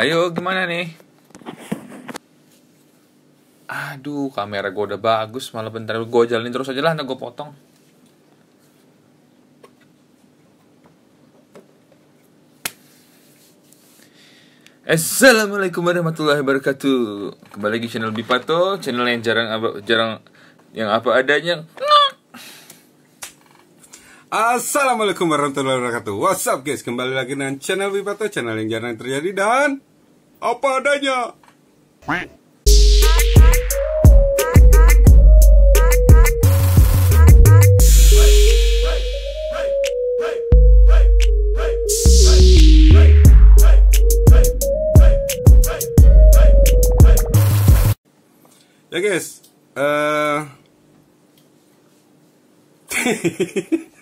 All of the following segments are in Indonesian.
Ayo gimana nih? Aduh, kamera gue udah bagus, malah bentar gue jalanin terus aja lah, nanti gue potong. Assalamualaikum warahmatullahi wabarakatuh. Kembali lagi channel Bipato, channel yang jarang jarang yang apa adanya. Assalamualaikum warahmatullahi wabarakatuh. What's up guys? Kembali lagi dengan channel Bipato, channel yang jarang terjadi dan apa adanya. Ya guys, uh...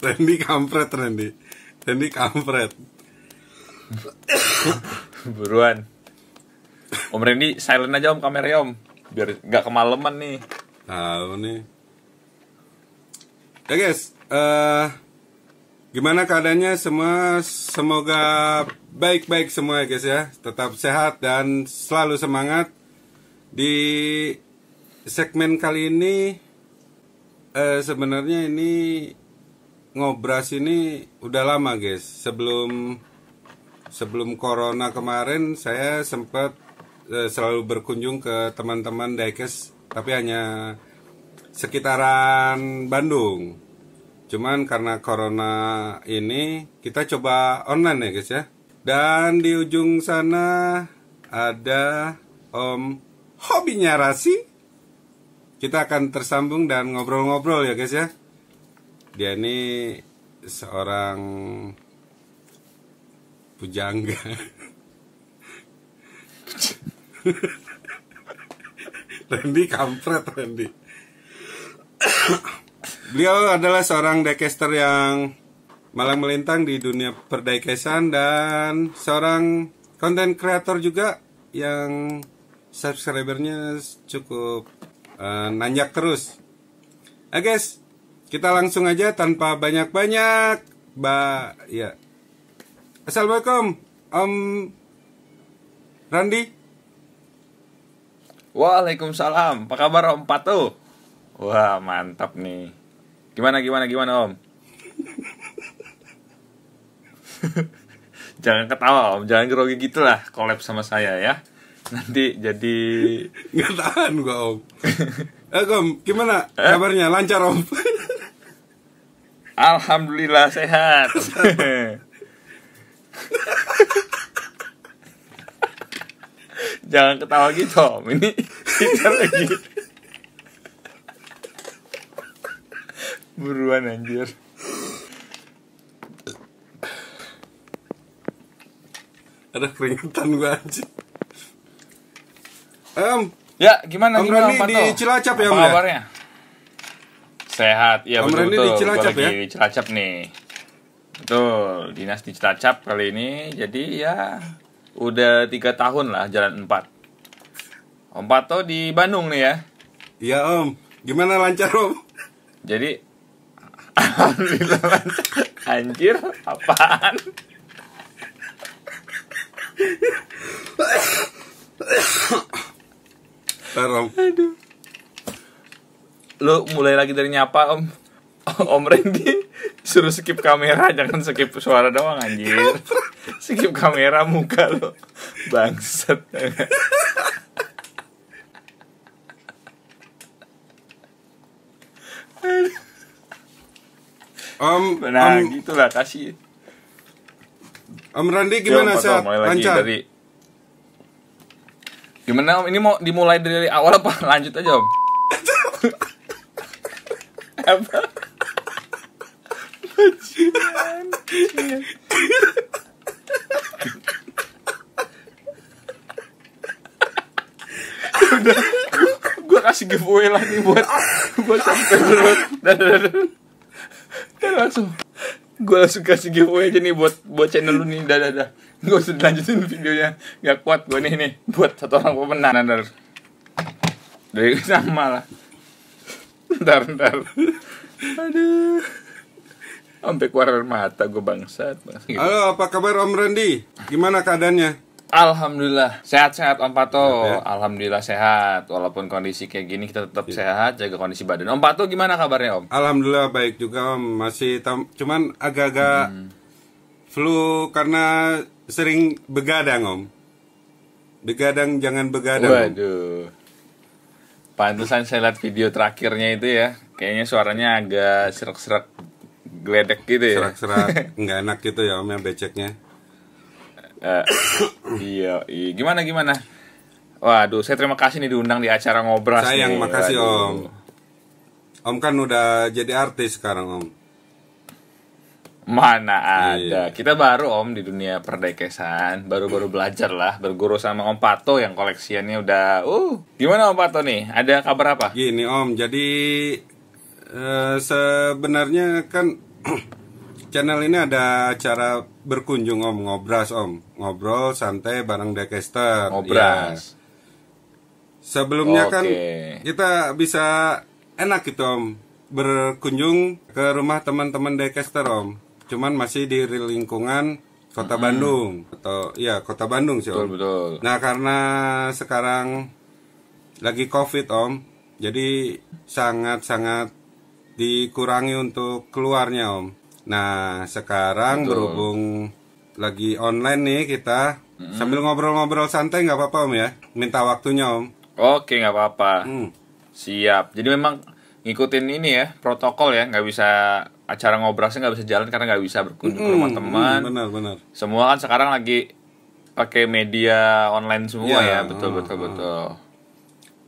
Randy kampret Randy Randy kampret buruan Om Randy silent aja om kamera om biar nggak kemalaman nih tahu nih ya guys uh, gimana keadaannya semua semoga baik-baik semua ya guys ya tetap sehat dan selalu semangat di segmen kali ini uh, sebenarnya ini ngobras ini udah lama guys sebelum sebelum corona kemarin saya sempat eh, selalu berkunjung ke teman-teman daikes tapi hanya sekitaran Bandung cuman karena corona ini kita coba online ya guys ya dan di ujung sana ada Om Hobinya Rasi kita akan tersambung dan ngobrol-ngobrol ya guys ya dia ini seorang pujangga Randy kampret Randy beliau adalah seorang dekester yang malang melintang di dunia perdaikesan dan seorang konten kreator juga yang subscribernya cukup uh, nanjak terus. Oke okay, kita langsung aja tanpa banyak-banyak. Ba ya. Assalamualaikum. Om Randi. Waalaikumsalam. Apa kabar Om Patu? Wah, mantap nih. Gimana gimana gimana Om? jangan ketawa Om, jangan grogi gitulah kolab sama saya ya nanti jadi nggak tahan gua om eh, om gimana eh? kabarnya lancar om Alhamdulillah sehat. Jangan ketawa gitu, Om. Ini kita lagi buruan anjir. Ada keringetan gua anjir. Em, um, ya gimana Om gimana Rani di Cilacap ya, Om? Ya? Kabarnya? Ya? Sehat. Iya betul. Ini betul. di Cilacap ya. Di Cilacap nih. Betul, dinas di Cilacap kali ini. Jadi ya udah tiga tahun lah jalan empat. Om Pato di Bandung nih ya. Iya Om. Gimana lancar Om? Jadi alhamdulillah Anjir, apaan? Tarong. Aduh lu mulai lagi dari nyapa om om Randy suruh skip kamera jangan skip suara doang anjir skip kamera muka lo bangset Om, nah om, gitulah kasih. Om Randy gimana sih? Lancar. Dari... Gimana Om? Ini mau dimulai dari awal apa lanjut aja Om? apa? Bajingan. Udah, gue kasih giveaway lah nih buat buat subscriber dan dan langsung gue langsung kasih giveaway aja nih buat buat channel lu nih dah dah dah gue usah lanjutin videonya gak kuat gue nih nih buat satu orang pemenang dari sama lah ntar ntar aduh sampai keluar mata gue bangsat, bangsa. halo apa kabar om Randy gimana keadaannya Alhamdulillah sehat-sehat Om Pato. Ya. Alhamdulillah sehat. Walaupun kondisi kayak gini kita tetap ya. sehat, jaga kondisi badan. Om Pato gimana kabarnya Om? Alhamdulillah baik juga Om. Masih tam cuman agak-agak hmm. flu karena sering begadang Om. Begadang jangan begadang. Waduh. Pantesan saya lihat video terakhirnya itu ya, kayaknya suaranya agak serak-serak gledek gitu ya. Serak-serak nggak enak gitu ya om yang beceknya. Uh, iya, iya, gimana gimana? Waduh, saya terima kasih nih diundang di acara ngobrol. Sayang, nih. makasih Waduh. om. Om kan udah jadi artis sekarang om. Mana ada. Iya. Kita baru Om di dunia perdekesan, baru-baru belajar lah, berguru sama Om Pato yang koleksiannya udah uh. Gimana Om Pato nih? Ada kabar apa? Gini Om, jadi uh, sebenarnya kan channel ini ada acara berkunjung Om, ngobras Om, ngobrol santai bareng Dekester. Ngobras. Ya. Sebelumnya okay. kan kita bisa enak gitu Om berkunjung ke rumah teman-teman Dekester Om cuman masih di lingkungan Kota -hmm. Bandung atau ya Kota Bandung sih betul, Om. Betul. Nah karena sekarang lagi COVID Om, jadi sangat-sangat dikurangi untuk keluarnya Om. Nah sekarang betul. berhubung lagi online nih kita -hmm. sambil ngobrol-ngobrol santai nggak apa-apa Om ya, minta waktunya Om. Oke nggak apa-apa. Hmm. Siap. Jadi memang ngikutin ini ya protokol ya nggak bisa acara ngobrolnya nggak bisa jalan karena nggak bisa berkunjung mm, ke rumah teman. Mm, benar benar. Semua kan sekarang lagi pakai media online semua iya, ya, ya. betul betul ah. betul.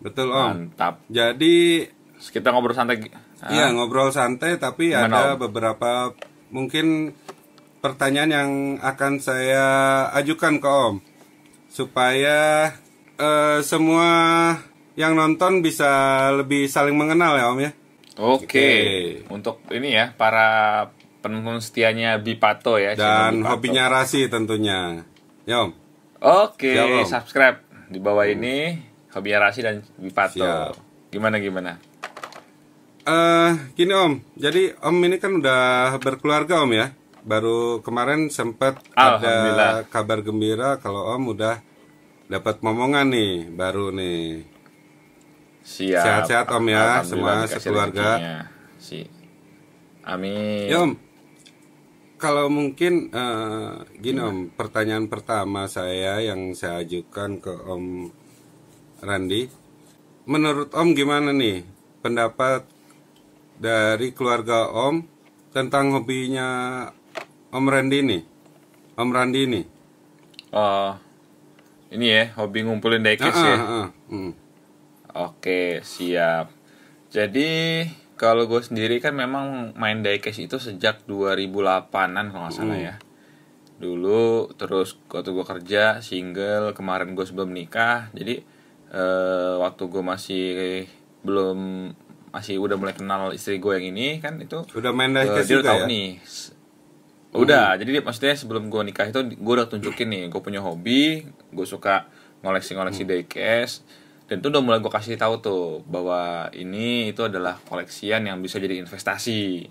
Betul om. Mantap. Jadi kita ngobrol santai. Ah? Iya ngobrol santai tapi ada om? beberapa mungkin pertanyaan yang akan saya ajukan ke om supaya uh, semua yang nonton bisa lebih saling mengenal ya om ya. Oke, okay. untuk ini ya para penonton setianya Bipato ya. Dan Bipato. hobinya Rasi tentunya. Yo. Ya, Oke, okay, subscribe di bawah ini hobinya Rasi dan Bipato. Siap. Gimana gimana? Eh, uh, gini Om. Jadi Om ini kan udah berkeluarga Om ya. Baru kemarin sempat ada kabar gembira kalau Om udah dapat momongan nih baru nih. Siap. Sehat-sehat Om ya, semua sekeluarga. Si. Amin. Ya Om. Kalau mungkin uh, gini Om, pertanyaan pertama saya yang saya ajukan ke Om Randi. Menurut Om gimana nih pendapat dari keluarga Om tentang hobinya Om Randi nih? Om Randi nih. Uh, ini ya hobi ngumpulin dekis uh, uh, ya. Uh, uh, uh. Oke, siap. Jadi kalau gue sendiri kan memang main diecast itu sejak 2008-an kalau nggak salah hmm. ya. Dulu terus waktu gue kerja single, kemarin gue sebelum nikah. Jadi eh, waktu gue masih belum masih udah mulai kenal istri gue yang ini kan itu udah main eh, diecast uh, juga tahu ya? nih hmm. udah hmm. jadi maksudnya sebelum gue nikah itu gue udah tunjukin nih gue punya hobi gue suka ngoleksi-ngoleksi hmm. diecast dan tuh udah mulai gue kasih tahu tuh bahwa ini itu adalah koleksian yang bisa jadi investasi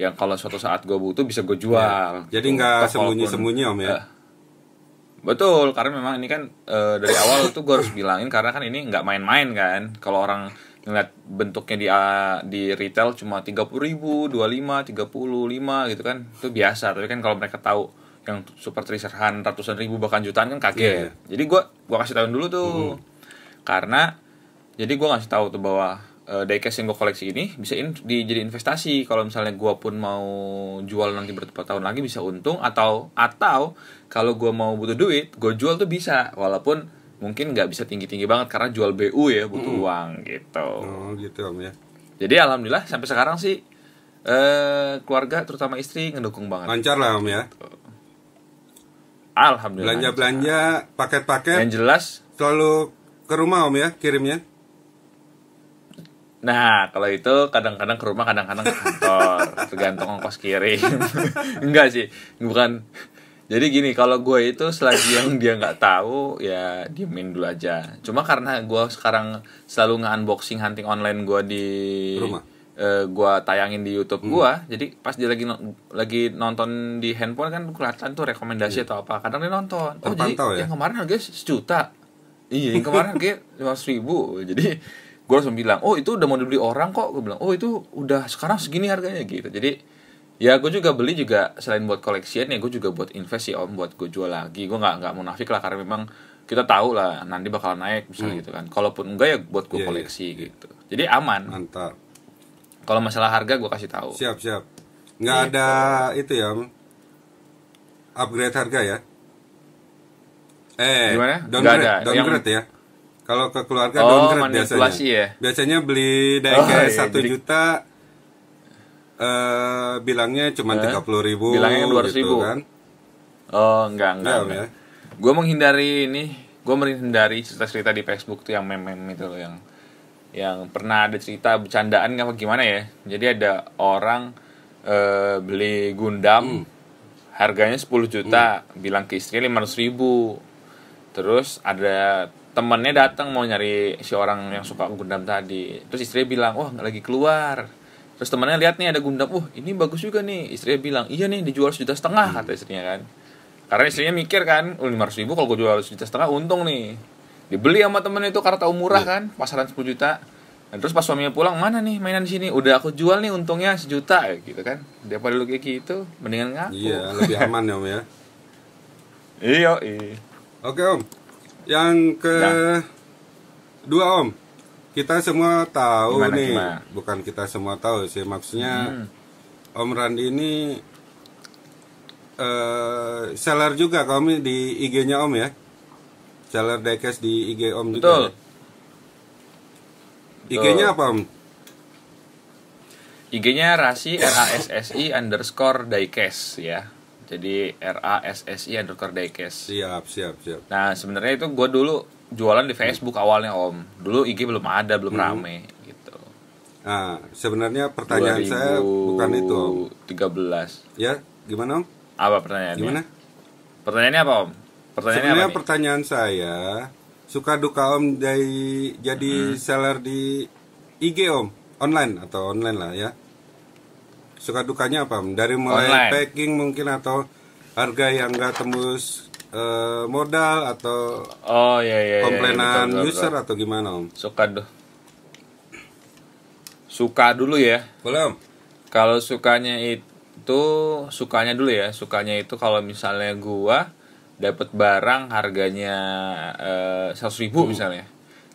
yang kalau suatu saat gue butuh bisa gue jual ya. jadi gitu. nggak sembunyi sembunyi om ya uh, betul karena memang ini kan uh, dari awal tuh gue harus bilangin karena kan ini nggak main-main kan kalau orang ngeliat bentuknya di ah, di retail cuma tiga puluh ribu dua lima tiga puluh lima gitu kan itu biasa tapi kan kalau mereka tahu yang super treasure hunt ratusan ribu bahkan jutaan kan kaget yeah. Iya. jadi gue gue kasih tahu dulu tuh hmm karena jadi gue ngasih tahu tuh bahwa uh, eh, diecast yang gue koleksi ini bisa in, di, jadi investasi kalau misalnya gue pun mau jual nanti berapa tahun lagi bisa untung atau atau kalau gue mau butuh duit gue jual tuh bisa walaupun mungkin nggak bisa tinggi tinggi banget karena jual bu ya butuh hmm. uang gitu oh gitu om ya jadi alhamdulillah sampai sekarang sih eh, keluarga terutama istri ngedukung banget lancar lah om ya gitu. alhamdulillah belanja belanja paket paket yang jelas selalu ke rumah om ya kirimnya Nah, kalau itu kadang-kadang ke rumah, kadang-kadang ke kantor, tergantung ongkos kirim. Enggak sih, bukan. Jadi gini, kalau gue itu selagi yang dia nggak tahu, ya diemin dulu aja. Cuma karena gue sekarang selalu nge-unboxing hunting online gue di rumah. Uh, gue tayangin di YouTube hmm. gue, jadi pas dia lagi lagi nonton di handphone kan kelihatan tuh rekomendasi yeah. atau apa. Kadang dia nonton. Oh Terpantau jadi ya? yang kemarin harganya sejuta iya yang kemarin kayak lima ribu jadi gue langsung bilang oh itu udah mau dibeli orang kok gue bilang oh itu udah sekarang segini harganya gitu jadi ya gue juga beli juga selain buat koleksian ya gue juga buat invest ya om buat gue jual lagi gue nggak nggak munafik lah karena memang kita tahu lah nanti bakal naik misalnya hmm. gitu kan kalaupun enggak ya buat gue yeah, iya, koleksi yeah. gitu jadi aman mantap kalau masalah harga gue kasih tahu siap siap nggak gitu. ada itu ya upgrade harga ya Eh, gimana? Downgrade, ada. downgrade yang... ya. Kalau ke keluarga oh, downgrade biasanya. Ya? Biasanya beli daikai oh, iya, jadi... juta uh, bilangnya cuma eh, tiga puluh ribu bilangnya dua ratus gitu ribu kan oh enggak nah, enggak, ya, enggak. Ya. gue menghindari ini gue menghindari cerita-cerita di Facebook tuh yang meme-meme itu loh yang yang pernah ada cerita bercandaan apa gimana ya jadi ada orang uh, beli Gundam hmm. harganya 10 juta hmm. bilang ke istrinya lima ratus ribu terus ada temennya datang mau nyari si orang yang suka gundam tadi terus istrinya bilang wah nggak lagi keluar terus temennya lihat nih ada gundam wah ini bagus juga nih istrinya bilang iya nih dijual sejuta setengah hmm. kata istrinya kan karena istrinya mikir kan oh, lima ratus ribu kalau gue jual sejuta setengah untung nih dibeli sama temen itu karena tahu murah iya. kan pasaran 10 juta nah, terus pas suaminya pulang mana nih mainan di sini udah aku jual nih untungnya sejuta gitu kan dia pada lu kayak gitu mendingan ngaku iya lebih aman ya om ya iya iya Oke Om, yang ke ya. dua Om, kita semua tahu gimana, nih, gimana? bukan kita semua tahu sih maksudnya hmm. Om Randi ini uh, seller juga kami di IG-nya Om ya, seller dekes di IG Om Betul. juga. Ya? IG-nya apa Om? IG-nya Rasi R A S S I underscore Daikes ya. Jadi R A S S RASSI Dokter Dekes Siap, siap, siap. Nah, sebenarnya itu gue dulu jualan di Facebook awalnya, Om. Dulu IG belum ada, belum hmm. rame gitu. Nah, sebenarnya pertanyaan 2013. saya bukan itu, Om. 13. Ya, gimana, Om? Apa pertanyaannya? Gimana? Pertanyaannya apa, Om? Pertanyaannya sebenarnya apa, pertanyaan saya suka duka Om dari jadi hmm. seller di IG, Om. Online atau online lah ya suka dukanya apa dari mulai Online. packing mungkin atau harga yang nggak tembus uh, modal atau oh ya ya komplainan ya, ya, user betul. atau gimana om suka do suka dulu ya belum kalau sukanya itu sukanya dulu ya sukanya itu kalau misalnya gua dapat barang harganya eh, seratus uh, ribu hmm. misalnya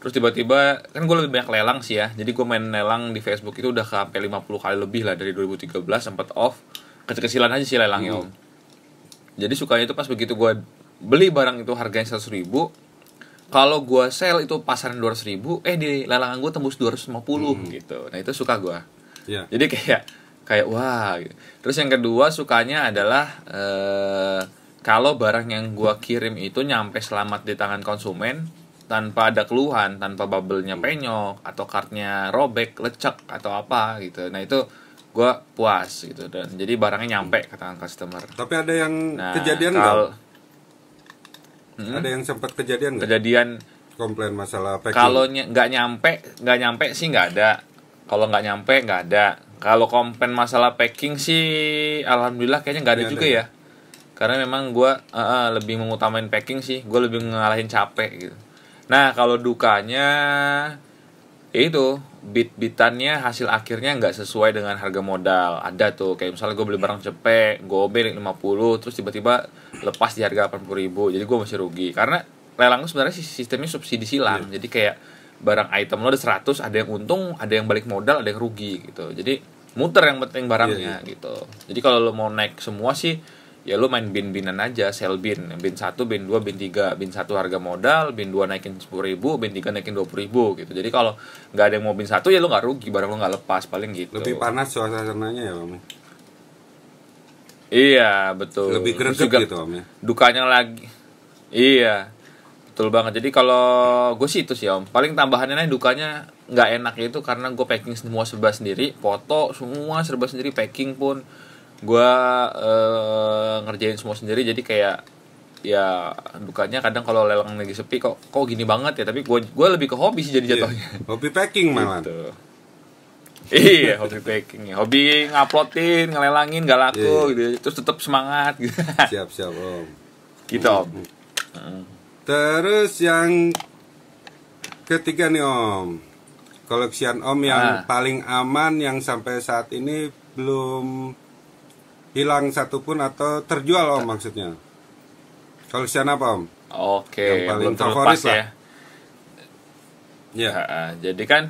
terus tiba-tiba kan gue lebih banyak lelang sih ya jadi gue main lelang di Facebook itu udah sampai 50 kali lebih lah dari 2013 sempat off kecil-kecilan aja sih lelangnya hmm. om jadi sukanya itu pas begitu gue beli barang itu harganya 100 ribu kalau gue sell itu pasaran 200 ribu eh di lelangan gue tembus 250 hmm. gitu nah itu suka gue yeah. jadi kayak kayak wah gitu. terus yang kedua sukanya adalah eh, kalau barang yang gue kirim itu nyampe selamat di tangan konsumen tanpa ada keluhan tanpa bubble-nya penyok atau kartnya robek lecek atau apa gitu nah itu gue puas gitu dan jadi barangnya nyampe ke tangan customer tapi ada yang nah, kejadian nggak hmm? ada yang sempat kejadian gak? kejadian komplain masalah packing kalau ny nyampe nggak nyampe sih nggak ada kalau nggak nyampe nggak ada kalau komplain masalah packing sih alhamdulillah kayaknya nggak ada gak juga ada. ya, ya? karena memang gue uh, lebih mengutamain packing sih gue lebih ngalahin capek gitu Nah kalau dukanya ya itu bit-bitannya hasil akhirnya nggak sesuai dengan harga modal ada tuh kayak misalnya gue beli barang cepet gue beli lima puluh terus tiba-tiba lepas di harga delapan puluh ribu jadi gue masih rugi karena lelang itu sebenarnya sistemnya subsidi silang yeah. jadi kayak barang item lo ada seratus ada yang untung ada yang balik modal ada yang rugi gitu jadi muter yang penting barangnya yeah, yeah. gitu jadi kalau lo mau naik semua sih ya lu main bin-binan aja sel bin bin satu bin dua bin tiga bin satu harga modal bin dua naikin sepuluh ribu bin tiga naikin dua puluh ribu gitu jadi kalau nggak ada yang mau bin satu ya lu nggak rugi barang lu nggak lepas paling gitu lebih panas suasananya ya om ya? iya betul lebih keren juga gitu om ya dukanya lagi iya betul banget jadi kalau gue sih itu sih om paling tambahannya nih dukanya nggak enak itu karena gue packing semua serba sendiri foto semua serba sendiri packing pun gue uh, ngerjain semua sendiri jadi kayak ya dukanya kadang kalau lelang lagi sepi kok kok gini banget ya tapi gue gue lebih ke hobi sih jadi iya, jatuhnya yeah. hobi packing malah gitu. iya hobi packing ya. hobi nguploadin ngelelangin gak laku yeah. Iya. gitu ya. terus tetap semangat gitu. siap siap om gitu om terus yang ketiga nih om koleksian om yang ah. paling aman yang sampai saat ini belum hilang satupun atau terjual om maksudnya koleksian apa om oke yang paling belum terlepas lah. ya ya ha, jadi kan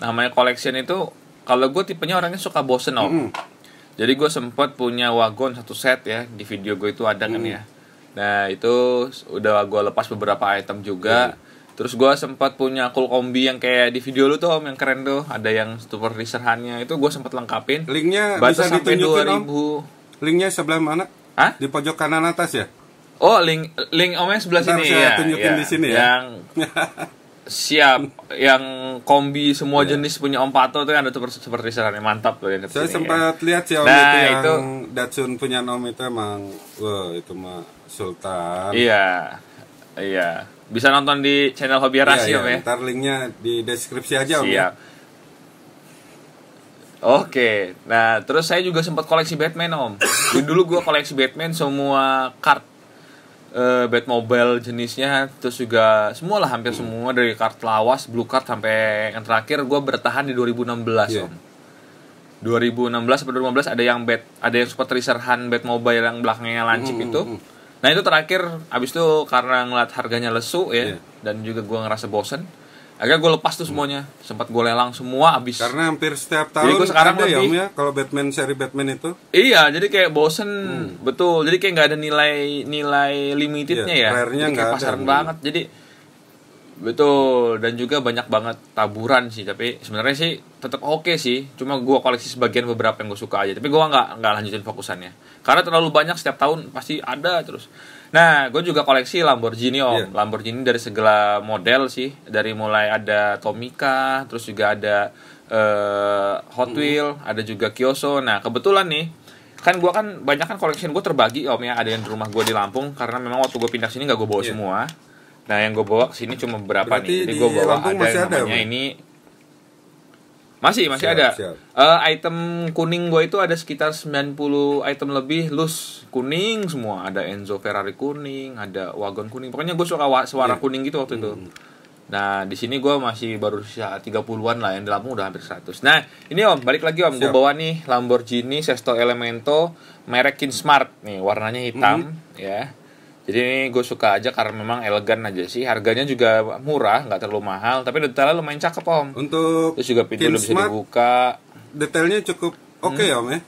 namanya collection itu kalau gue tipenya orangnya suka bosen om mm -hmm. jadi gue sempat punya wagon satu set ya di video gue itu ada mm -hmm. kan ya nah itu udah gue lepas beberapa item juga mm -hmm. Terus gue sempat punya cool kombi yang kayak di video lu tuh om yang keren tuh ada yang super reserhannya itu gue sempat lengkapin. Linknya batas bisa sampai 2000 ribu. Linknya sebelah mana? Hah? Di pojok kanan atas ya? Oh, link link omnya sebelah Bentar, sini saya ya. tunjukin ya. di sini ya. Yang siap yang kombi semua yeah. jenis punya Om Pato itu kan ada seperti sarannya mantap tuh yang Saya sempat ya. lihat sih Om nah, itu yang Datsun punya Om itu emang wah itu mah sultan. Iya. Iya. Bisa nonton di channel Hobi Rasio iya, iya. ya. Ntar linknya di deskripsi aja Om ya. Oke, nah terus saya juga sempat koleksi Batman om. dulu gue koleksi Batman semua kart uh, eh, Batmobile jenisnya, terus juga semua lah hampir semua dari kart lawas, blue card sampai yang terakhir gue bertahan di 2016 yeah. om. 2016 atau 2015 ada yang bat ada yang super riserhan Batmobile yang belakangnya lancip itu. Nah itu terakhir abis itu karena ngeliat harganya lesu ya yeah. dan juga gue ngerasa bosen akhirnya gue lepas tuh semuanya sempat gue lelang semua abis karena hampir setiap tahun jadi gue sekarang ada ya, lebih, ya ya kalau Batman seri Batman itu iya jadi kayak bosen hmm. betul jadi kayak nggak ada nilai nilai limitednya iya, ya, ya. Jadi kayak pasaran ada. Gitu. banget jadi betul dan juga banyak banget taburan sih tapi sebenarnya sih tetap oke okay sih cuma gue koleksi sebagian beberapa yang gue suka aja tapi gue nggak nggak lanjutin fokusannya karena terlalu banyak setiap tahun pasti ada terus Nah, gue juga koleksi Lamborghini om. Yeah. Lamborghini dari segala model sih, dari mulai ada Tomica, terus juga ada uh, Hot hmm. Wheel, mm. ada juga Kyoso. Nah, kebetulan nih, kan gue kan banyak kan koleksi gue terbagi om ya. Ada yang di rumah gue di Lampung, karena memang waktu gue pindah sini gak gue bawa yeah. semua. Nah, yang gue bawa sini cuma beberapa nih. Jadi gue bawa ada yang namanya ya, ini masih, masih siap, ada. Siap. Uh, item kuning gue itu ada sekitar 90 item lebih loose kuning semua. Ada Enzo Ferrari kuning, ada wagon kuning. Pokoknya gue suka suara yeah. kuning gitu waktu mm. itu. Hmm. Nah, di sini gue masih baru sisa 30-an lah yang di Lampung udah hampir 100. Nah, ini Om, balik lagi Om. Gue bawa nih Lamborghini Sesto Elemento merek KinSmart nih, warnanya hitam hmm. ya. Jadi ini gue suka aja karena memang elegan aja sih. Harganya juga murah, nggak terlalu mahal, tapi detailnya lumayan cakep om. Untuk terus juga pintu bisa Smart, dibuka. Detailnya cukup oke okay, hmm. om ya.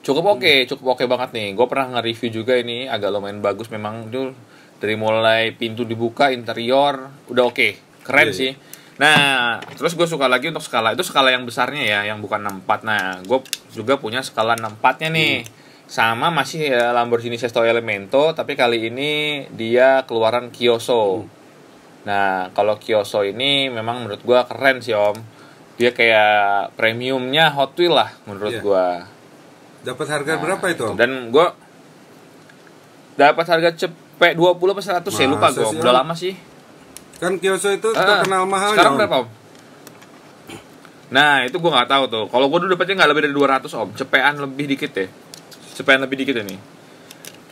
Cukup oke, okay, cukup oke okay banget nih. Gue pernah nge-review juga ini agak lumayan bagus memang Dulu dari mulai pintu dibuka interior udah oke, okay. keren yeah. Iya. sih. Nah, terus gue suka lagi untuk skala itu skala yang besarnya ya, yang bukan 64. Nah, gue juga punya skala 64-nya nih. Hmm sama masih ya, Lamborghini Sesto Elemento tapi kali ini dia keluaran Kyoso hmm. nah kalau Kyoso ini memang menurut gue keren sih om dia kayak premiumnya Hot Wheels lah menurut yeah. gue dapat harga nah, berapa itu om? dan gue dapat harga cepet 20 atau 100 Masa ya lupa gue udah lama sih kan Kyoso itu ah, terkenal mahal sekarang ya, Sekarang berapa om? Nah itu gue nggak tahu tuh. Kalau gue dulu dapetnya nggak lebih dari 200 om, cepean lebih dikit Ya Supaya lebih dikit ini.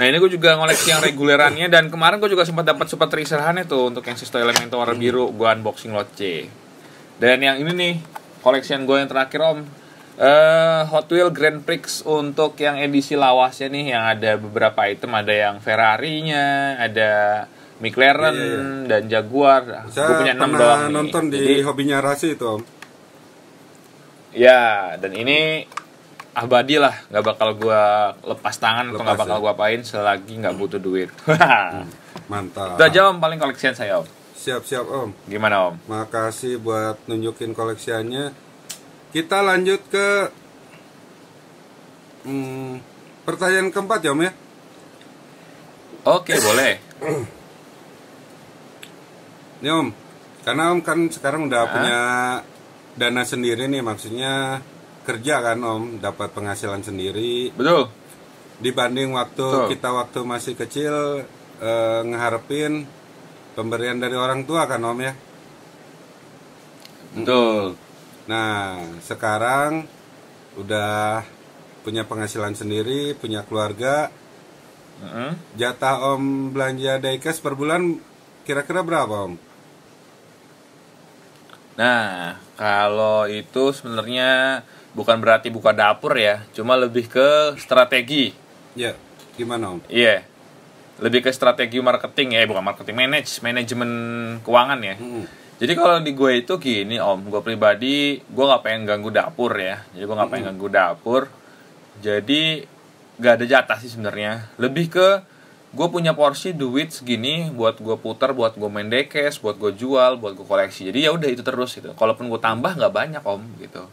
Nah ini gue juga ngoleksi yang regulerannya dan kemarin gue juga sempat dapat super researchannya tuh untuk yang Sisto Elemento warna biru gue unboxing lot C. Dan yang ini nih koleksian gue yang terakhir om uh, Hot Wheel Grand Prix untuk yang edisi lawasnya nih yang ada beberapa item ada yang Ferrari-nya, ada McLaren yeah, iya. dan Jaguar. gue punya enam doang nonton nih. di Jadi, hobinya Rasi itu om. Ya, dan ini abadi lah nggak bakal gua lepas tangan lepas atau nggak bakal ya? gue apain selagi nggak butuh duit hmm, mantap udah aja paling koleksian saya om siap siap om gimana om makasih buat nunjukin koleksiannya kita lanjut ke hmm, pertanyaan keempat ya om ya oke boleh ini om karena om kan sekarang udah nah. punya dana sendiri nih maksudnya kerja kan om dapat penghasilan sendiri betul dibanding waktu betul. kita waktu masih kecil e, ngeharapin pemberian dari orang tua kan om ya betul nah sekarang udah punya penghasilan sendiri punya keluarga uh -huh. jatah om belanja daycase per bulan kira-kira berapa om Nah, kalau itu sebenarnya bukan berarti buka dapur ya, cuma lebih ke strategi. Ya, gimana Om? Iya. Yeah. Lebih ke strategi marketing ya, bukan marketing manage, manajemen keuangan ya. -hmm. Jadi kalau di gue itu gini Om, gue pribadi gue nggak pengen ganggu dapur ya. Jadi gue nggak pengen ganggu dapur. Jadi gak ada jatah sih sebenarnya. Lebih ke gue punya porsi duit segini buat gue putar, buat gue main dekes, buat gue jual, buat gue koleksi. Jadi ya udah itu terus gitu. Kalaupun gue tambah nggak banyak om gitu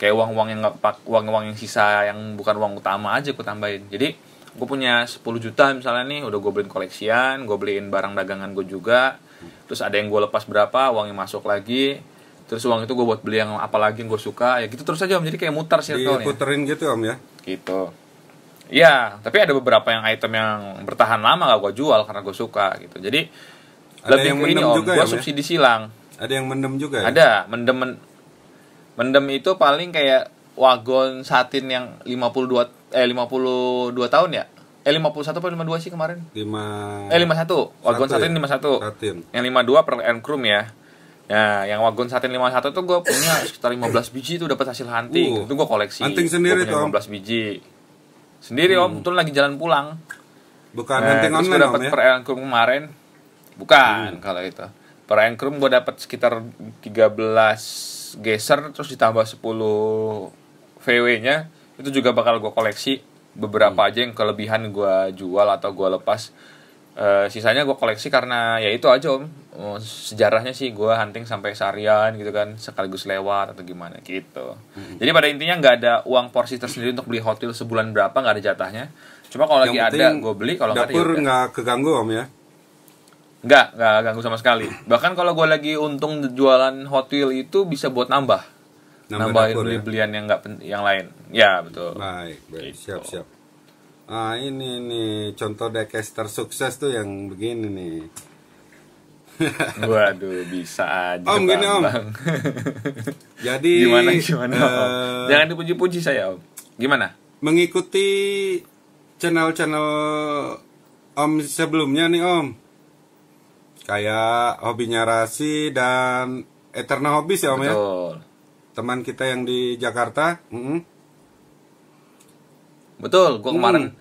kayak uang-uang yang nggak uang-uang yang sisa yang bukan uang utama aja gue tambahin jadi gue punya 10 juta misalnya nih udah gue beliin koleksian gue beliin barang dagangan gue juga terus ada yang gue lepas berapa uang yang masuk lagi terus uang itu gue buat beli yang apa lagi yang gue suka ya gitu terus aja om jadi kayak mutar tuh puterin gitu om ya gitu ya tapi ada beberapa yang item yang bertahan lama gak gue jual karena gue suka gitu jadi ada lebih yang ke ini om gue ya, ya? subsidi silang ada yang mendem juga ya? ada mendem mendem itu paling kayak wagon satin yang 52 eh 52 tahun ya eh 51 atau 52 sih kemarin 5 eh 51 wagon satin ya? 51 satin. yang 52 per and chrome ya Ya, yang wagon satin 51 tuh gue punya sekitar 15 biji tuh dapat hasil hunting. Uh, itu gue koleksi. Hunting sendiri tuh. 15 om. biji. Sendiri hmm. Om, tuh lagi jalan pulang. Bukan nah, hunting online. Gue dapat ya? per enkrum kemarin. Bukan hmm. kalau itu. Per enkrum gue dapat sekitar 13 geser terus ditambah 10 VW-nya itu juga bakal gue koleksi beberapa hmm. aja yang kelebihan gue jual atau gue lepas e, sisanya gue koleksi karena ya itu aja om oh, sejarahnya sih gue hunting sampai seharian gitu kan sekaligus lewat atau gimana gitu hmm. jadi pada intinya nggak ada uang porsi tersendiri untuk beli hotel sebulan berapa nggak ada jatahnya cuma kalau lagi ada gue beli kalau nggak ada ya dapur nggak keganggu om ya Enggak, enggak ganggu sama sekali. Bahkan kalau gue lagi untung jualan Hot Wheel itu bisa buat nambah. Nambah Nambahin dapur, ya? beli belian yang enggak yang lain. Ya, betul. Baik, baik. Gitu. Siap, siap. Ah, ini nih contoh decaster sukses tuh yang begini nih. Waduh, bisa aja. Om, gini, Om. Jadi gimana gimana? Uh, om? Eh, Jangan dipuji-puji saya, Om. Gimana? Mengikuti channel-channel Om sebelumnya nih, Om kayak hobinya Rasi dan Eterna Hobbies ya Om ya? Betul. ya. Teman kita yang di Jakarta. Mm -hmm. Betul, gua kemarin hmm.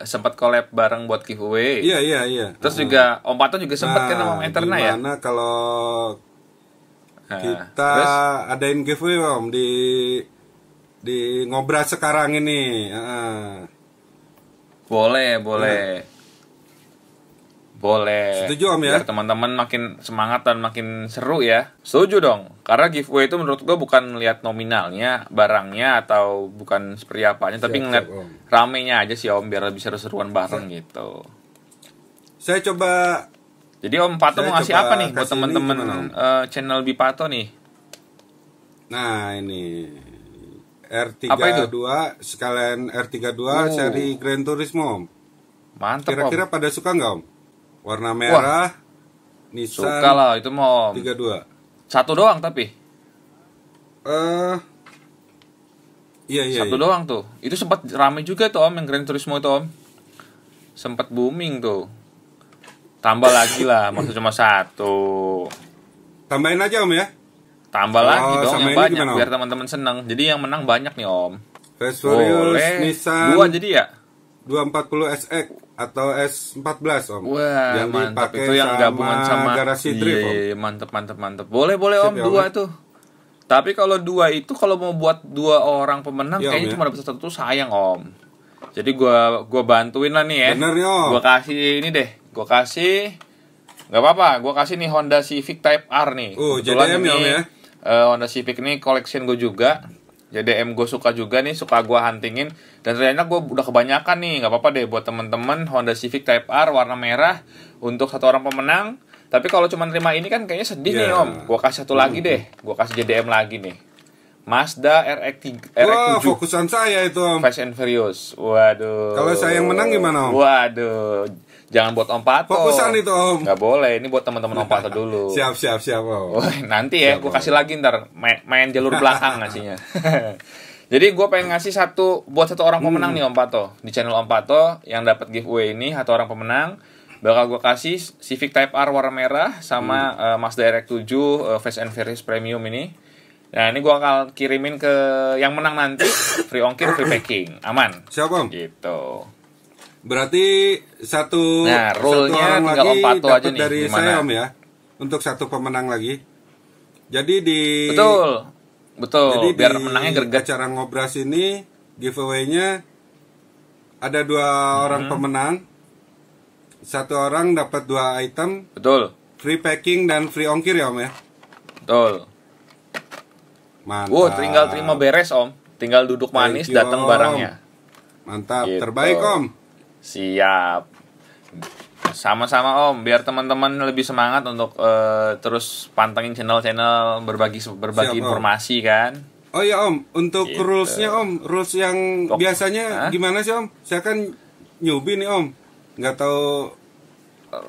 Eh, sempat collab bareng buat giveaway. Iya, iya, iya. Terus hmm. juga Om Pato juga sempat nah, kan sama nah, Eterna ya. Nah, kalau kita Terus? adain giveaway Om di di ngobras sekarang ini. Uh. Boleh, boleh. Hmm. Boleh. Setuju Om ya. teman-teman makin semangat dan makin seru ya. Setuju dong. Karena giveaway itu menurut gue bukan lihat nominalnya, barangnya atau bukan seperti apanya, siap, tapi ngeliat ramenya aja sih Om biar lebih seru-seruan bareng siap. gitu. Saya coba jadi Om Pato mau ngasih apa nih buat teman-teman uh, channel Bipato nih? Nah, ini R32 apa itu? sekalian R32 oh. seri Grand Turismo. Mantap. Kira-kira pada suka nggak Om? Warna merah. Wah. Nissan. Suka lah itu mau. 32. Satu doang tapi. Eh uh, Iya, iya, Satu iya. doang tuh. Itu sempat rame juga tuh Om yang Grand Turismo itu Om. Sempat booming tuh. Tambah lagi lah, maksud cuma satu. Tambahin aja Om ya. Tambah oh, lagi dong yang banyak gimana, biar teman-teman senang. Jadi yang menang banyak nih Om. Fast Furious, Nissan. Dua jadi ya? 240 SX atau S14 Om. Wah, yang mantap itu yang sama gabungan sama garasi drift iya, iya mantep mantep mantep. Boleh boleh Om ya, dua itu. tuh. Tapi kalau dua itu kalau mau buat dua orang pemenang ya, kayaknya ya. cuma dapat satu tuh sayang Om. Jadi gua gua bantuin lah nih ya. Bener ya. Gua kasih ini deh. Gua kasih nggak apa-apa, gua kasih nih Honda Civic Type R nih. Oh, uh, JDM ya Om ya. Uh, Honda Civic ini collection gue juga ya DM gue suka juga nih suka gue huntingin dan ternyata gue udah kebanyakan nih nggak apa-apa deh buat temen-temen Honda Civic Type R warna merah untuk satu orang pemenang tapi kalau cuma terima ini kan kayaknya sedih yeah. nih iya. om gue kasih satu lagi deh gue kasih JDM lagi nih Mazda rx RX7 Wah, fokusan saya itu om Fast and Furious Waduh Kalau saya yang menang gimana om? Waduh Jangan buat Om Pato. Fokusan itu Om. Gak boleh, ini buat teman-teman Om Pato dulu. siap, siap, siap Om. Oh, nanti ya, gue kasih lagi ntar main, jalur belakang ngasihnya. Jadi gue pengen ngasih satu buat satu orang pemenang hmm. nih Om Pato di channel Om Pato yang dapat giveaway ini atau orang pemenang bakal gue kasih Civic Type R warna merah sama hmm. uh, Mazda RX-7 uh, Fast and Furious Premium ini. Nah ini gue akan kirimin ke yang menang nanti free ongkir free packing aman. siap om? Gitu. Berarti satu nah, satu orang lagi dapat dari nih, saya om ya untuk satu pemenang lagi. Jadi di betul betul. Jadi biar di menangnya gerget. Acara ngobras ini giveaway-nya ada dua hmm. orang pemenang. Satu orang dapat dua item. Betul. Free packing dan free ongkir ya om ya. Betul. Mantap. Wow, tinggal terima beres om. Tinggal duduk manis datang barangnya. Mantap, gitu. terbaik om. Siap. Sama-sama Om, biar teman-teman lebih semangat untuk uh, terus pantengin channel-channel berbagi berbagi Siap, informasi om. kan. Oh ya Om, untuk gitu. rulesnya Om, rules yang Tok. biasanya Hah? gimana sih Om? Saya kan nyobi nih Om, nggak tahu. Eh,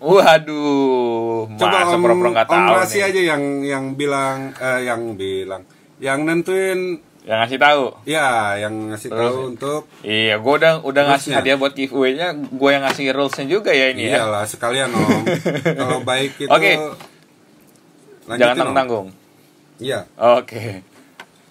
Waduh, coba Om, pura -pura om tahu Rasi nih. aja yang yang bilang, uh, yang bilang, yang nentuin yang ngasih tahu. Iya, yang ngasih tahu untuk Iya, gue udah udah ngasih hadiah buat giveaway-nya, gue yang ngasih rules-nya juga ya ini ya. Iyalah, ya. sekalian Om. Kalau baik itu Oke. Okay. Jangan tanggung-tanggung. Iya. Oke. Okay.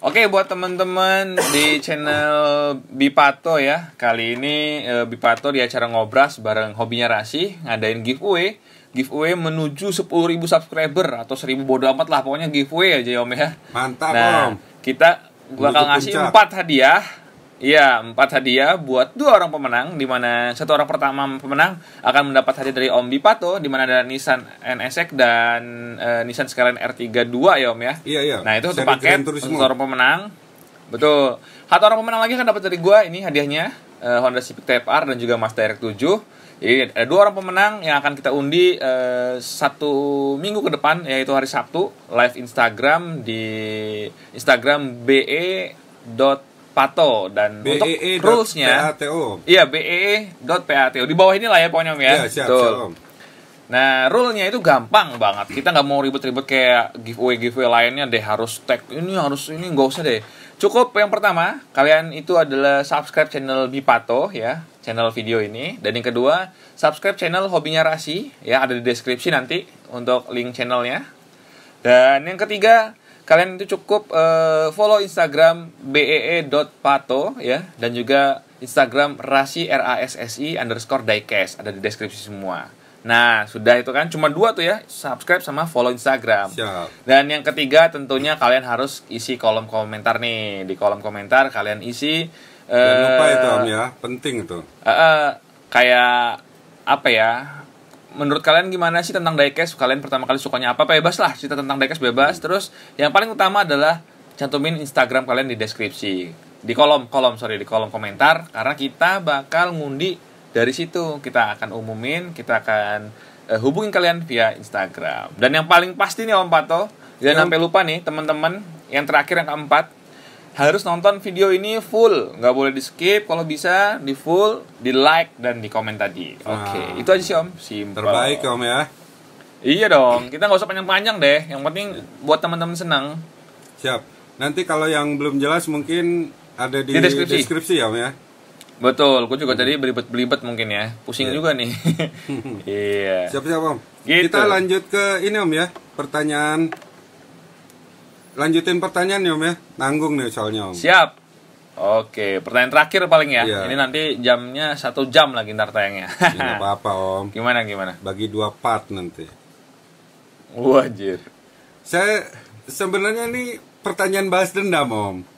Oke okay, buat teman-teman di channel Bipato ya kali ini eh, Bipato di acara ngobras bareng hobinya Rasi ngadain giveaway giveaway menuju 10.000 subscriber atau 1000 bodo amat lah pokoknya giveaway aja ya om ya mantap nah, om kita Gue bakal ngasih empat hadiah. Iya, empat hadiah buat dua orang pemenang di mana satu orang pertama pemenang akan mendapat hadiah dari Om Bipato di mana ada Nissan NSX dan e, Nissan Skyline R32 ya Om ya. Iya, iya. Nah, itu satu paket untuk orang pemenang. Betul. Satu orang pemenang lagi akan dapat dari gua ini hadiahnya uh, Honda Civic Type R dan juga Mazda RX-7. Jadi ada dua orang pemenang yang akan kita undi uh, satu minggu ke depan yaitu hari Sabtu live Instagram di Instagram be dot Pato dan B-E-E e untuk rulesnya iya be e e dot PATO di bawah ini lah ya pokoknya ya, ya siap, siap Nah, rulenya itu gampang banget. Kita nggak mau ribet-ribet kayak giveaway-giveaway lainnya deh harus tag ini harus ini nggak usah deh Cukup yang pertama, kalian itu adalah subscribe channel Bipato ya, channel video ini. Dan yang kedua, subscribe channel hobinya Rasi ya, ada di deskripsi nanti untuk link channelnya. Dan yang ketiga, kalian itu cukup uh, follow Instagram bee.pato ya dan juga Instagram rasi r a s s i underscore diecast ada di deskripsi semua. Nah, sudah itu kan cuma dua tuh ya, subscribe sama follow Instagram. Siap. Dan yang ketiga tentunya kalian harus isi kolom komentar nih. Di kolom komentar kalian isi Jangan uh, lupa itu Om ya, penting itu. Uh, uh, kayak apa ya? Menurut kalian gimana sih tentang diecast? Kalian pertama kali sukanya apa? Bebas lah, cerita tentang diecast bebas. Hmm. Terus yang paling utama adalah cantumin Instagram kalian di deskripsi. Di kolom, kolom sorry, di kolom komentar karena kita bakal ngundi dari situ kita akan umumin kita akan uh, hubungin kalian via Instagram dan yang paling pasti nih Om Pato jangan iya, sampai lupa nih teman-teman yang terakhir yang keempat harus nonton video ini full nggak boleh di skip kalau bisa di full di like dan di komen tadi oke okay. Nah. itu aja sih om simple terbaik om ya iya dong kita nggak usah panjang-panjang deh yang penting iya. buat teman-teman senang siap nanti kalau yang belum jelas mungkin ada di, di deskripsi. deskripsi ya om ya Betul, aku juga hmm. tadi belibet belibet mungkin ya. Pusing yeah. juga nih. iya. Siap-siap, Om. Gitu. Kita lanjut ke ini, Om ya. Pertanyaan Lanjutin pertanyaan ya, Om ya. Nanggung nih soalnya, Om. Siap. Oke, pertanyaan terakhir paling ya. Yeah. Ini nanti jamnya satu jam lagi ntar tayangnya. ya, apa-apa, Om. Gimana gimana? Bagi dua part nanti. Wajir. Saya sebenarnya ini pertanyaan bahas dendam, Om.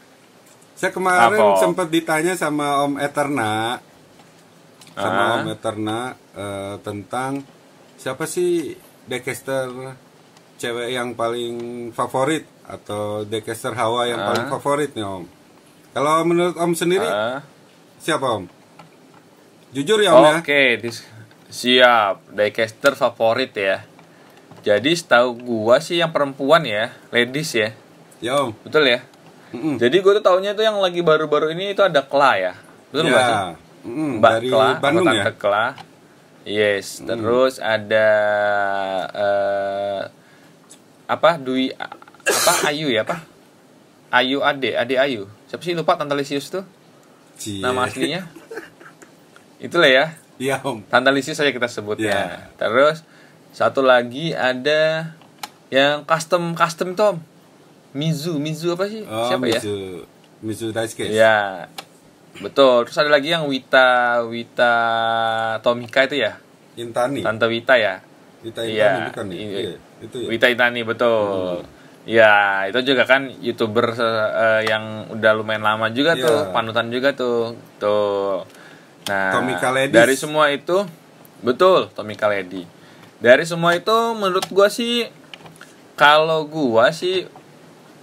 Saya kemarin sempat ditanya sama Om Eterna, sama ah. Om Eterna uh, tentang siapa sih Dekester cewek yang paling favorit atau Dekester hawa yang ah. paling favorit nih Om. Kalau menurut Om sendiri ah. siapa Om? Jujur ya Om okay. ya. Oke, siap. Dekester favorit ya. Jadi setahu gua sih yang perempuan ya, ladies ya. Ya Om. Betul ya? Mm-mm. Jadi gue tuh taunya itu yang lagi baru-baru ini itu ada Kla ya. Betul yeah. sih? Mm, Mbak dari Kla, Bandung ya? Kla. Yes, mm. terus ada uh, apa Dwi apa Ayu ya apa? Ayu Ade, Ade Ayu. Siapa sih lupa Tantalisius tuh? Cie. Nama aslinya? Itulah ya. Iya, Om. Tantalisius saja kita sebutnya. Yeah. Terus satu lagi ada yang custom custom Tom. Mizu Mizu apa sih oh, siapa Mizu, ya Mizu Daisuke ya betul terus ada lagi yang Wita Wita Tomika itu ya Intani Tante Wita ya Wita Intani ya. bukan ya? Iya, itu ya Wita Intani betul hmm. Ya, itu juga kan youtuber uh, yang udah lumayan lama juga yeah. tuh, panutan juga tuh. Tuh. Nah, Tomika Kaledis. dari semua itu betul Tommy Kaledi. Dari semua itu menurut gua sih kalau gua sih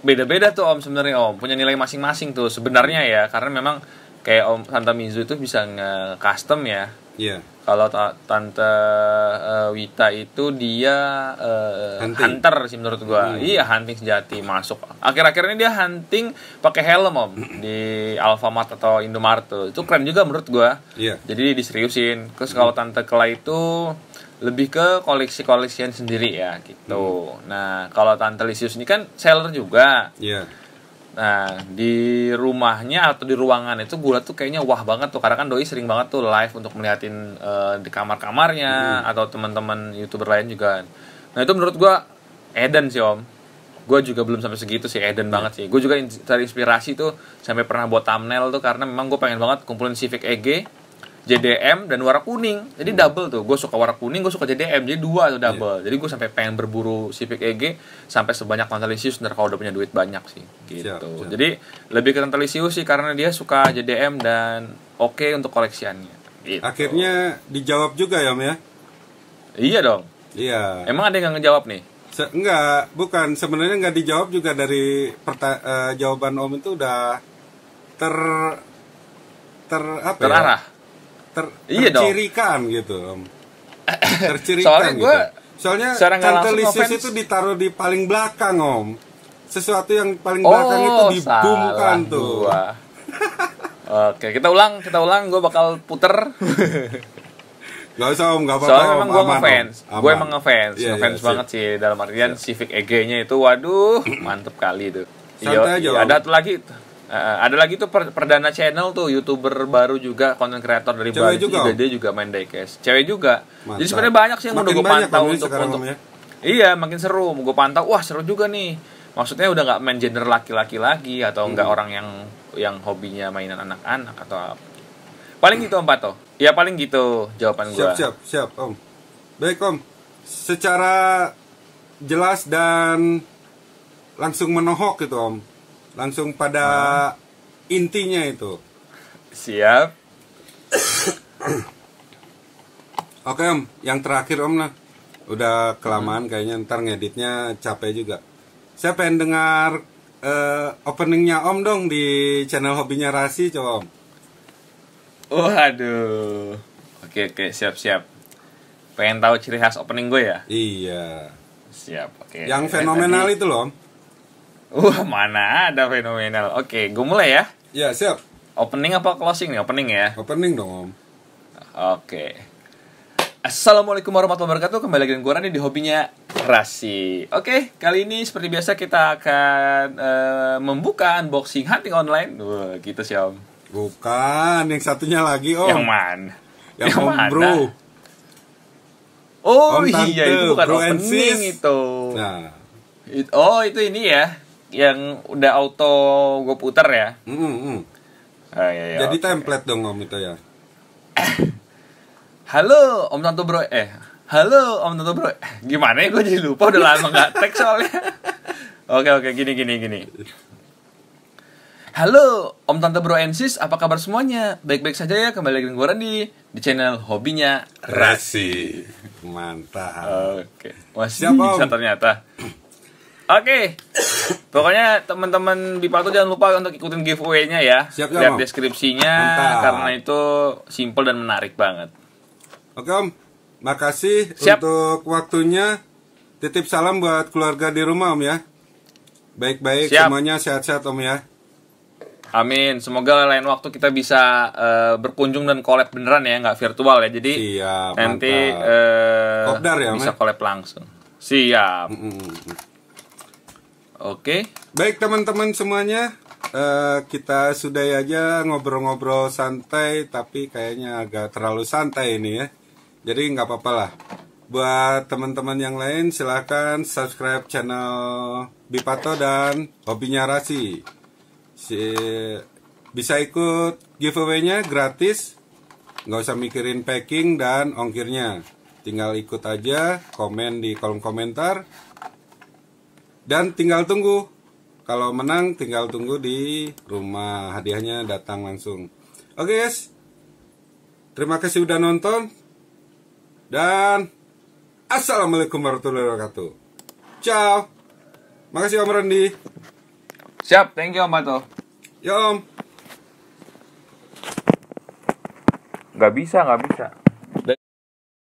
beda-beda tuh om sebenarnya om punya nilai masing-masing tuh sebenarnya ya karena memang kayak om tante Mizu itu bisa nge custom ya Iya. Yeah. Kalau tante uh, Wita itu dia uh, hunter sih menurut gua. Hmm. Iya, hunting sejati masuk. Akhir-akhir ini dia hunting pakai helm om di Alfamart atau Indomaret tuh. Itu keren juga menurut gua. Iya. Yeah. Jadi diseriusin. Terus kalau hmm. tante Kela itu lebih ke koleksi-koleksian sendiri ya gitu. Hmm. Nah, kalau Tante Lisius ini kan seller juga. Iya. Yeah. Nah, di rumahnya atau di ruangan itu gue tuh kayaknya wah banget tuh karena kan doi sering banget tuh live untuk melihatin uh, eh, di kamar-kamarnya hmm. atau teman-teman YouTuber lain juga. Nah, itu menurut gue Eden sih, Om. Gue juga belum sampai segitu sih, Eden yeah. banget sih. Gue juga terinspirasi tuh sampai pernah buat thumbnail tuh karena memang gue pengen banget kumpulin Civic EG JDM dan warna kuning jadi hmm. double tuh gue suka warna kuning gue suka JDM jadi dua tuh double yeah. jadi gue sampai pengen berburu Civic EG sampai sebanyak Tantalisius ntar kalau udah punya duit banyak sih gitu siap, siap. jadi lebih ke Tantalisius sih karena dia suka JDM dan oke okay untuk koleksiannya gitu. akhirnya dijawab juga ya om ya iya dong iya emang ada yang ngejawab nih Se enggak bukan sebenarnya nggak dijawab juga dari pertanyaan uh, eh, jawaban om itu udah ter ter apa ya? terarah ter iya tercirikan dong. gitu tercirikan soalnya gitu. gue soalnya kantelisis itu ditaruh di paling belakang om sesuatu yang paling oh, belakang itu dibumkan tuh Oke, kita ulang, kita ulang. Gue bakal puter. Gak usah om, gak apa-apa Soalnya emang gue ngefans Gue emang ngefans yeah, Ngefans yeah, banget sih Dalam artian yeah. Civic EG-nya itu Waduh, mantep kali itu Santai iya, aja iya, Ada tuh lagi Uh, ada lagi tuh per perdana channel tuh youtuber baru juga konten kreator dari Cewek Bali juga, juga dia juga main diecast. Cewek juga. Mantap. Jadi sebenarnya banyak sih yang udah gue pantau untuk untuk ya? Iya, makin seru. Gue pantau, wah seru juga nih. Maksudnya udah nggak main gender laki-laki lagi atau nggak hmm. orang yang yang hobinya mainan anak-anak atau apa. Paling gitu Om Pato. Ya paling gitu jawaban gue. Siap, siap, siap Om. Baik Om. Secara jelas dan langsung menohok gitu Om langsung pada hmm. intinya itu. Siap. Oke om, yang terakhir om lah. Udah kelamaan hmm. kayaknya ntar ngeditnya capek juga. Saya pengen dengar uh, openingnya om dong di channel hobinya Rasi coba om. Waduh. Oke oke siap siap. Pengen tahu ciri khas opening gue ya? Iya. Siap. Oke. Yang fenomenal itu loh om. Wah, uh, mana ada fenomenal. Oke, gue mulai ya. Ya, siap. Opening apa closing nih? Opening ya. Opening dong, Om. Oke. Assalamualaikum warahmatullahi wabarakatuh. Kembali lagi dengan gue Rani di hobinya Rasi. Oke, kali ini seperti biasa kita akan uh, membuka unboxing hunting online. Wah, gitu sih, Om. Bukan, yang satunya lagi, Om. Yang mana? Yang, yang Om mana? Bro. Oh om iya Tante, itu bukan opening itu. Nah. It, oh itu ini ya yang udah auto gue puter ya. Mm -hmm. ah, iya, iya, Jadi okay. template dong om itu ya. halo om tante bro eh halo om tante bro eh, gimana ya gue jadi lupa udah lama gak tag soalnya. oke oke gini gini gini. Halo, Om Tante Bro ensis apa kabar semuanya? Baik-baik saja ya, kembali lagi dengan gue di di channel hobinya Rasi. Rasi. Mantap. Oke. Okay. Masih Siapa bisa om? ternyata. Oke. Okay. Pokoknya teman-teman Bipato jangan lupa untuk ikutin giveaway-nya ya. Siap, Lihat deskripsinya Mantap. karena itu simple dan menarik banget. Oke, Om. Makasih Siap. untuk waktunya. Titip salam buat keluarga di rumah, Om ya. Baik-baik semuanya sehat-sehat, Om ya. Amin. Semoga lain waktu kita bisa uh, berkunjung dan collab beneran ya, nggak virtual ya. Jadi Siap, nanti uh, ya, bisa ya? collab langsung. Siap. Mm -mm. Oke. Baik teman-teman semuanya, uh, kita sudahi aja ngobrol-ngobrol santai, tapi kayaknya agak terlalu santai ini ya. Jadi nggak apa-apa lah. Buat teman-teman yang lain, silahkan subscribe channel Bipato dan Hobinya Rasi. Si, bisa ikut giveaway-nya gratis, nggak usah mikirin packing dan ongkirnya. Tinggal ikut aja, komen di kolom komentar dan tinggal tunggu kalau menang tinggal tunggu di rumah hadiahnya datang langsung oke okay guys terima kasih udah nonton dan assalamualaikum warahmatullahi wabarakatuh ciao makasih om Randy siap thank you om Bato ya om nggak bisa nggak bisa